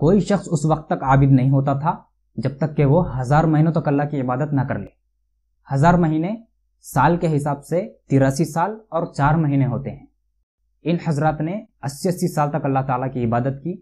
कोई शख्स उस वक्त तक आबिद नहीं होता था जब तक कि वो हजार महीनों तक तो अल्लाह की इबादत ना कर ले हजार महीने साल के हिसाब से तिरासी साल और चार महीने होते हैं इन हजरात ने अस्सी अस्सी साल तक अल्लाह ताला की इबादत की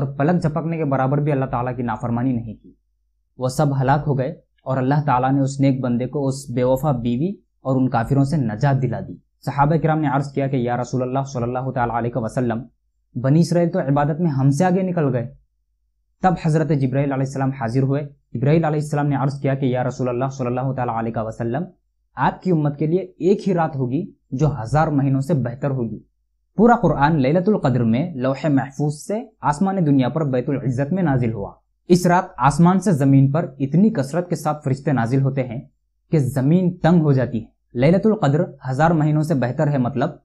और पलक झपकने के बराबर भी अल्लाह ताला की नाफरमानी नहीं की वह सब हलाक हो गए और अल्लाह ताला ने उस नेक बंदे को उस बेवफा बीवी और उन काफिरों से नजात दिला दी सहाब कराम ने अर्ज़ किया कि या रसूल अल्लाह वसलम बनी इसराइल तो इबादत में हमसे आगे निकल गए तब हज़रत जब्राईसम हाजिर हुए जब्राईसम ने अर्ज़ किया कि या रसूल सल्लल्लाहु अलैहि वसल्लम आपकी उम्मत के लिए एक ही रात होगी जो हज़ार महीनों से बेहतर होगी पूरा कुरान ललतुल कद्र में लोहे महफूज से आसमान दुनिया पर बैतुल इज़्ज़त में नाजिल हुआ इस रात आसमान से ज़मीन पर इतनी कसरत के साथ फरिश्ते नाजिल होते हैं कि ज़मीन तंग हो जाती है ललतुल कद्र हज़ार महीनों से बेहतर है मतलब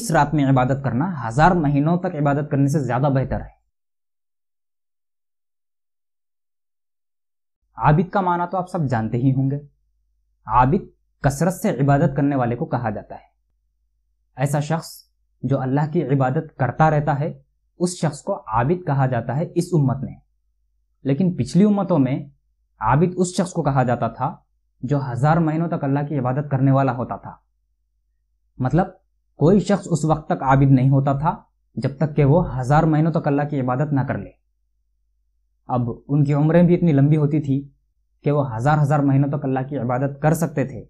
इस रात में इबादत करना हज़ार महीनों तक इबादत करने से ज़्यादा बेहतर है आबिद का माना तो आप सब जानते ही होंगे आबिद कसरत से इबादत करने वाले को कहा जाता है ऐसा शख्स जो अल्लाह की इबादत करता रहता है उस शख्स को आबिद कहा जाता है इस उम्मत में लेकिन पिछली उम्मतों में आबिद उस शख्स को कहा जाता था जो हजार महीनों तक अल्लाह की इबादत करने वाला होता था मतलब कोई शख्स उस वक्त तक आबिद नहीं होता था जब तक कि वो हजार महीनों तक अल्लाह की इबादत ना कर ले अब उनकी उम्रें भी इतनी लंबी होती थी कि वो हज़ार हज़ार महीनों तक तो अल्लाह की इबादत कर सकते थे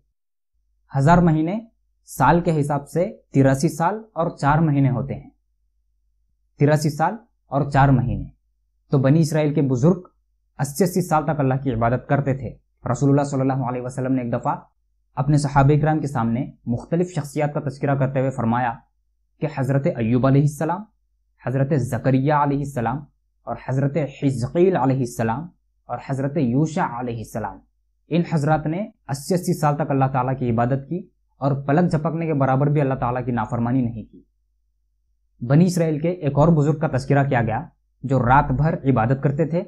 हज़ार महीने साल के हिसाब से तिरासी साल और चार महीने होते हैं तिरासी साल और चार महीने तो बनी इसराइल के बुज़ुर्ग अस्सी अस्सी साल तक अल्लाह की इबादत करते थे रसूलुल्लाह सल्लल्लाहु अलैहि वसल्लम ने एक दफ़ा अपने सहाब कराम के सामने मुख्तलिफ शख्सियात का तस्करा करते हुए फरमाया कि हज़रत अयूब आसमाम हज़रत ज़करिया आसमाम और हज़रत हिजकील आसमाम और हज़रत यूशा आसमाम इन हजरत ने अस्सी अस्सी साल तक अल्लाह ताला की इबादत की और पलक झपकने के बराबर भी अल्लाह ताला की नाफरमानी नहीं की बनी इसराइल के एक और बुज़ुर्ग का तस्करा किया गया जो रात भर इबादत करते थे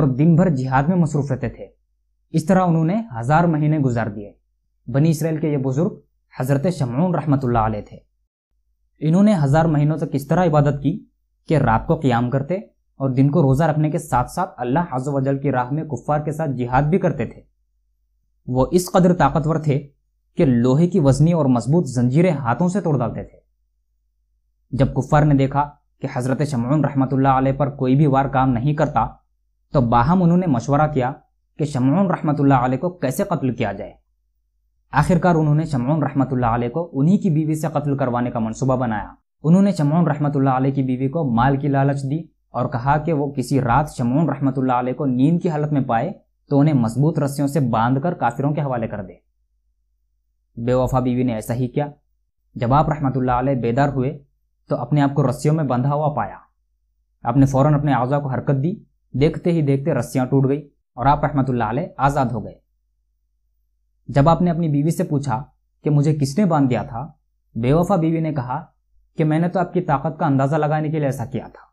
और दिन भर जिहाद में मसरूफ रहते थे इस तरह उन्होंने हज़ार महीने गुजार दिए बनी इसराइल के ये बुज़ुर्ग हज़रत शमून रहमत आलह थे इन्होंने हज़ार महीनों तक इस तरह इबादत की कि रात को क़्याम करते और दिन को रोजा रखने के साथ साथ अल्लाह हाजो वजल की राह में कुफ्फार के साथ जिहाद भी करते थे वो इस कदर ताकतवर थे कि लोहे की वजनी और मजबूत जंजीरें हाथों से तोड़ डालते थे जब कुफ्फार ने देखा कि हजरत शमून रहमत पर कोई भी वार काम नहीं करता तो बाहम उन्होंने मशवरा किया कि शमून रहमत को कैसे कत्ल किया जाए आखिरकार उन्होंने शमून रहमत को उन्हीं की बीवी से कत्ल करवाने का मनसूबा बनाया उन्होंने शमून रहमत की बीवी को माल की लालच दी और कहा कि वो किसी रात शमून रहमत को नींद की हालत में पाए तो उन्हें मजबूत रस्सियों से बांधकर काफिरों के हवाले कर दे बेवफा बीवी ने ऐसा ही किया जब आप रहमतुल्लाह आल बेदार हुए तो अपने आप को रस्सियों में बंधा हुआ पाया आपने फ़ौरन अपने आज़ा को हरकत दी देखते ही देखते रस्सियां टूट गई और आप रहमतुल्लाह आल आज़ाद हो गए जब आपने अपनी बीवी से पूछा कि मुझे किसने बांध दिया था बेवफा बीवी ने कहा कि मैंने तो आपकी ताकत का अंदाज़ा लगाने के लिए ऐसा किया था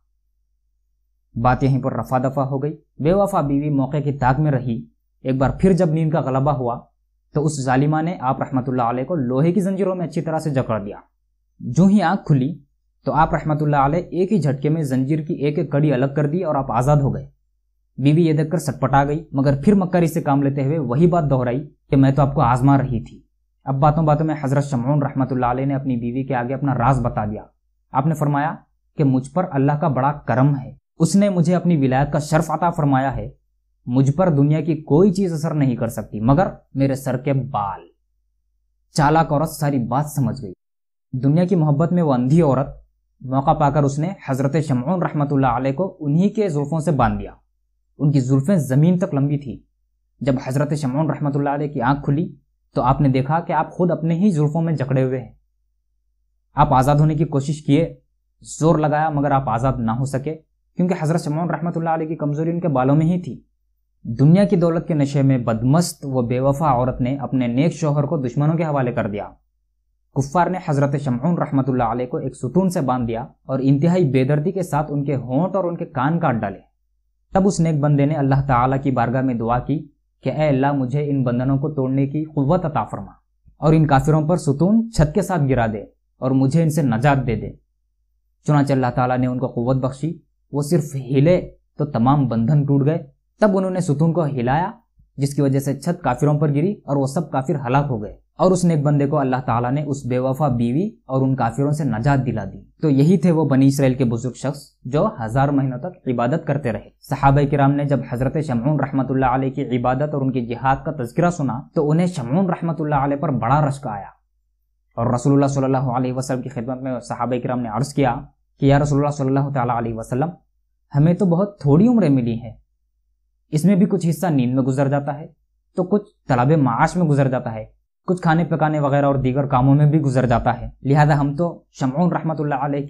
बात यहीं पर रफा दफा हो गई बेवफा बीवी मौके की ताक में रही एक बार फिर जब नींद का गलबा हुआ तो उस जालिमा ने आप रहमत अलैह को लोहे की जंजीरों में अच्छी तरह से जकड़ दिया जो ही आँख खुली तो आप रहमत अलैह एक ही झटके में जंजीर की एक एक कड़ी अलग कर दी और आप आज़ाद हो गए बीवी ये देखकर सटपटा गई मगर फिर मक्कारी से काम लेते हुए वही बात दोहराई कि मैं तो आपको आजमा रही थी अब बातों बातों में हज़रत शमून रहमतुल्लाह ने अपनी बीवी के आगे अपना राज बता दिया आपने फरमाया कि मुझ पर अल्लाह का बड़ा करम है उसने मुझे अपनी विलायत का शर्फ अता फरमाया है मुझ पर दुनिया की कोई चीज असर नहीं कर सकती मगर मेरे सर के बाल चालाक औरत सारी बात समझ गई दुनिया की मोहब्बत में वो अंधी औरत मौका पाकर उसने हजरत शमौन रहमत को उन्हीं के जुल्फों से बांध दिया उनकी जुल्फें ज़मीन तक लंबी थी जब हजरत शमौन रहमत की आंख खुली तो आपने देखा कि आप खुद अपने ही जुल्फों में जकड़े हुए हैं आप आज़ाद होने की कोशिश किए जोर लगाया मगर आप आज़ाद ना हो सके क्योंकि हज़रत शमान रहमत की कमज़ोरी उनके बालों में ही थी दुनिया की दौलत के नशे में बदमस्त व बेवफा औरत ने अपने नेक शोहर को दुश्मनों के हवाले कर दिया कुफ्फार ने हज़रत शमौन रहमत को एक सुतून से बांध दिया और इंतहाई बेदर्दी के साथ उनके होंठ और उनके कान काट डाले तब उस नेक बंदे ने अल्लाह ताला की बारगाह में दुआ की कि ए अल्लाह मुझे इन बंधनों को तोड़ने की कुत अता फरमा और इन काफिरों पर सुतून छत के साथ गिरा दे और मुझे इनसे नजात दे दे चुनाच अल्लाह ताला ने उनको कुत बख्शी वो सिर्फ हिले तो तमाम बंधन टूट गए तब उन्होंने सुतून को हिलाया जिसकी वजह से छत काफिरों पर गिरी और वो सब काफिर हलाक हो गए और उस नेक बंदे को अल्लाह ताला ने उस बेवफा बीवी और उन काफिरों से नजात दिला दी तो यही थे वो बनी इसराइल के बुजुर्ग शख्स जो हजार महीनों तक इबादत करते रहे सहाब कराम ने जब हजरत शमून रहमत की इबादत और उनकी जिहाद का तस्करा सुना तो उन्हें शमून रहमत आल पर बड़ा रश्क आया और रसूल सल्लल्लाहु अलैहि वसल्लम की खिदमत में साहब कराम ने अर्ज़ किया कि या रसोल्ला अलैहि वसल्लम हमें तो बहुत थोड़ी उम्र मिली है इसमें भी कुछ हिस्सा नींद में गुजर जाता है तो कुछ तलाब माश में गुजर जाता है कुछ खाने पकाने वगैरह और दीगर कामों में भी गुजर जाता है लिहाजा हम तो शमौन रहमत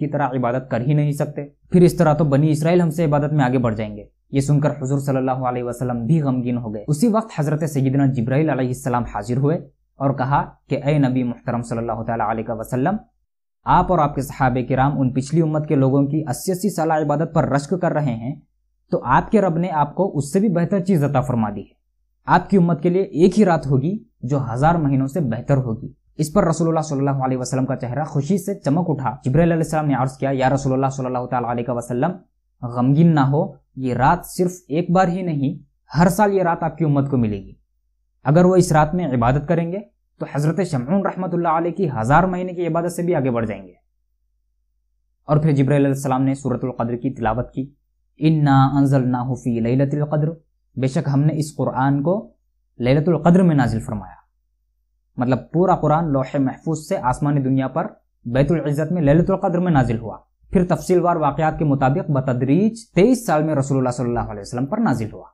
की तरह इबादत कर ही नहीं सकते फिर इस तरह तो बनी इसराइल हमसे इबादत में आगे बढ़ जाएंगे ये सुनकर हजूर सल्लल्लाहु वसल्लम भी गमगीन हो गए उसी वक्त हजरत सईदना जब्राहल अलैहिस्सलाम हाजिर हुए और कहा कि ए नबी मुहतरम सल्ला वसल्लम आप और आपके के राम उन पिछली उम्मत के लोगों की अस्सी अस्सी साल इबादत पर रश्क कर रहे हैं तो आपके रब ने आपको उससे भी बेहतर चीज़ अता फरमा दी है आपकी उम्मत के लिए एक ही रात होगी जो हज़ार महीनों से बेहतर होगी इस पर रसोल्ला सल्लल्लाहु अलैहि वसल्लम का चेहरा खुशी से चमक उठा जिब्राइल ने अर्ज़ किया या रसूलुल्लाह सल्लल्लाहु अलैहि वसल्लम गमगीन ना हो ये रात सिर्फ एक बार ही नहीं हर साल ये रात आपकी उम्मत को मिलेगी अगर वो इस रात में इबादत करेंगे तो हज़रत शमून रहमत की हज़ार महीने की इबादत से भी आगे बढ़ जाएंगे और फिर जबराम ने सूरतलक़द्र की तिलावत की इन ना अनजल ना हुफी लतिलक़द्र बेशक हमने इस कुरान को लतिलक़द्र में नाजिल फरमाया मतलब पूरा कुरान लोह महफूज से आसमानी दुनिया पर बैतुल्ज़त में ललितुल्क़द्र में नाजिल हुआ फिर तफसीलवार वाक़ात के मुताबिक बतदरीज तेईस साल में रसूलुल्लाह सल्लल्लाहु पर नाजिल हुआ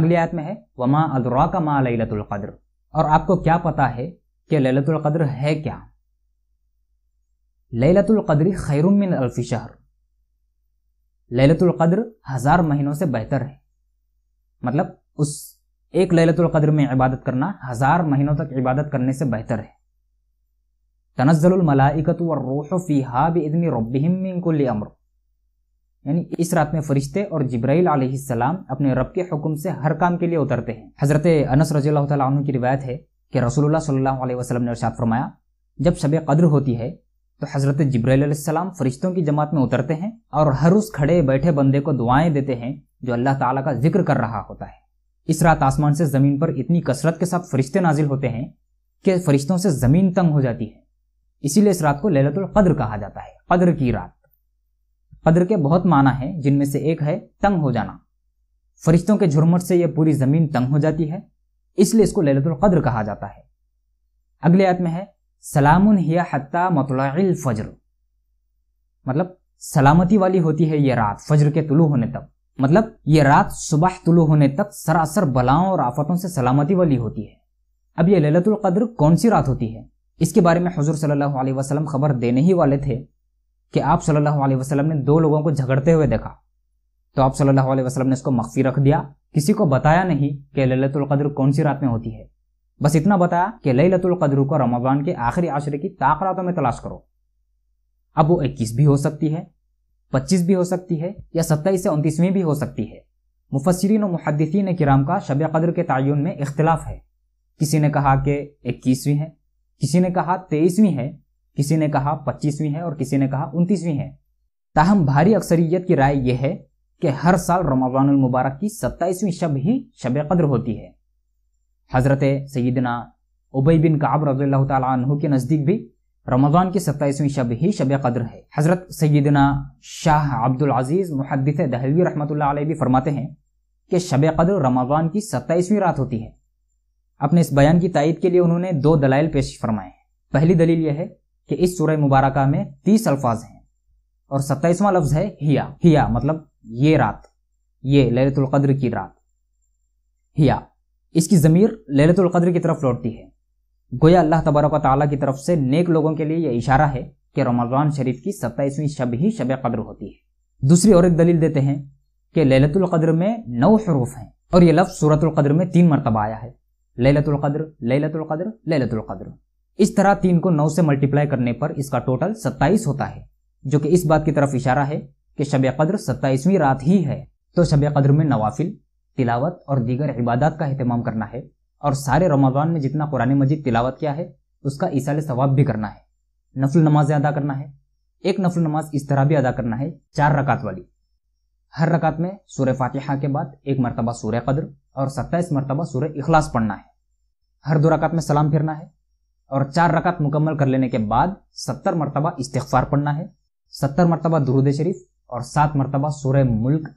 अगली आयत में है वमा अदरा का मा लतुल्क़द्र और आपको क्या पता है कि ललतुल कद्र है क्या ललतुल कद्री खैरुम मिन अल्फी शहर ललतुल कद्र हजार महीनों से बेहतर है मतलब उस एक ललतुल कद्र में इबादत करना हजार महीनों तक इबादत करने से बेहतर है तनजल मलाइकत व रोह फ़ीहा बिदनी रबिम मिन कुल अम्र यानी इस रात में फरिश्ते और जब्राइल सलाम अपने रब के हुक्म से हर काम के लिए उतरते हैं हजरत अनस रजी की रिवायत है कि रसूलुल्लाह सल्लल्लाहु अलैहि वसल्लम ने इरशाद फरमाया जब शब कद्र होती है तो हजरत जब्राईसम फरिश्तों की जमात में उतरते हैं और हर उस खड़े बैठे बंदे को दुआएं देते हैं जो अल्लाह ताला का जिक्र कर रहा होता है इस रात आसमान से ज़मीन पर इतनी कसरत के साथ फरिश्ते नाजिल होते हैं कि फरिश्तों से ज़मीन तंग हो जाती है इसीलिए इस रात को ललतुल कद्र कहा जाता है कद्र की रात कदर के बहुत माना है जिनमें से एक है तंग हो जाना फरिश्तों के झुरमट से यह पूरी ज़मीन तंग हो जाती है इसलिए इसको ललतुल कद्र कहा जाता है अगले आयत में है सलाम हिया हत्ता मतलाइल फजर मतलब सलामती वाली होती है ये रात फजर के तुलू होने तक मतलब ये रात सुबह तुलू होने तक सरासर बलाओं और आफतों से सलामती वाली होती है अब यह ललतुल कद्र कौन सी रात होती है इसके बारे में हजूर सल्लल्लाहु अलैहि वसल्लम खबर देने ही वाले थे कि आप सल्लल्लाहु अलैहि वसल्लम ने दो लोगों को झगड़ते हुए देखा तो आप सल्लल्लाहु अलैहि वसल्लम ने इसको मख्फी रख दिया किसी को बताया नहीं कि ललतुल कद्र कौन सी रात में होती है बस इतना बताया कि ललतुल कद्र को रमज़ान के आखिरी आशरे की ताक रातों में तलाश करो अब वो इक्कीस भी हो सकती है पच्चीस भी हो सकती है या सत्ताईस से उनतीसवीं भी हो सकती है मुफसरीन और मुहदसिन किराम का शब कदर के तयन में इख्तलाफ है किसी ने कहा कि इक्कीसवीं है किसी ने कहा तेईसवीं है किसी ने कहा पच्चीसवीं है और किसी ने कहा उनतीसवीं है ताहम भारी अक्सरियत की राय यह है कि हर साल रमजानुल मुबारक की सत्ताईसवीं शब ही शब कद्र होती है हज़रत सईदना उबई बिन काब रजील तु के नज़दीक भी रमज़ान की सत्ताईसवीं शब ही शब कद्र है हज़रत सईदना शाह अब्दुल अजीज़ मुहदस दहलवी रहमत भी फरमाते हैं कि शब कद्र रमज़ान की सत्ताईसवीं रात होती है अपने इस बयान की तायद के लिए उन्होंने दो दलाइल पेश फरमाए पहली दलील यह है कि इस सूर मुबारक में तीस अल्फाज हैं और सत्ताईसवां लफ्ज है हिया हिया मतलब ये रात ये ललित्र की रात हिया इसकी ज़मीर ललितुल की तरफ लौटती है गोया अल्लाह तबारक ताली की तरफ से नेक लोगों के लिए यह इशारा है कि रमज़ान शरीफ की सत्ताईसवीं शब ही शब कद्र होती है दूसरी और एक दलील देते हैं कि ललित्र में नौ हरूफ हैं और यह लफ्ज़ सूरतुल में तीन मरतबा आया है ललित्र ललित्र ललित्र इस तरह तीन को नौ से मल्टीप्लाई करने पर इसका टोटल सत्ताईस होता है जो कि इस बात की तरफ इशारा है कि शब कद्र सत्ताईसवीं रात ही है तो शब कद्र में नवाफिल तिलावत और दीगर इबादत का अहतमाम करना है और सारे रमज़ान में जितना कुरान मजीद तिलावत किया है उसका ईसाल सवाब भी करना है नफल नमाजें अदा करना है एक नफल नमाज इस तरह भी अदा करना है चार रकात वाली हर रकात में सूर्य फातिहा के बाद एक मरतबा सूर्य कद्र और सत्ताईस मरतबा सूर्य इखलास पढ़ना है हर दो रकात में सलाम फिरना है और चार रकात मुकम्मल कर लेने के बाद सत्तर मरतबा इस्तफार पढ़ना है सत्तर मरतबा दुरुद शरीफ और सात मरतबा सूर्य मुल्क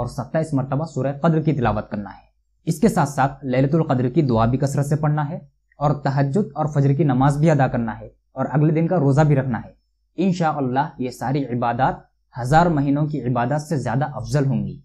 और सत्ताईस मरतबा सूर्य कद्र की तिलावत करना है इसके साथ साथ ललतुल्कद्र की दुआ भी कसरत से पढ़ना है और तहजद और फजर की नमाज भी अदा करना है और अगले दिन का रोज़ा भी रखना है इन ये सारी इबादत हज़ार महीनों की इबादत से ज़्यादा अफजल होंगी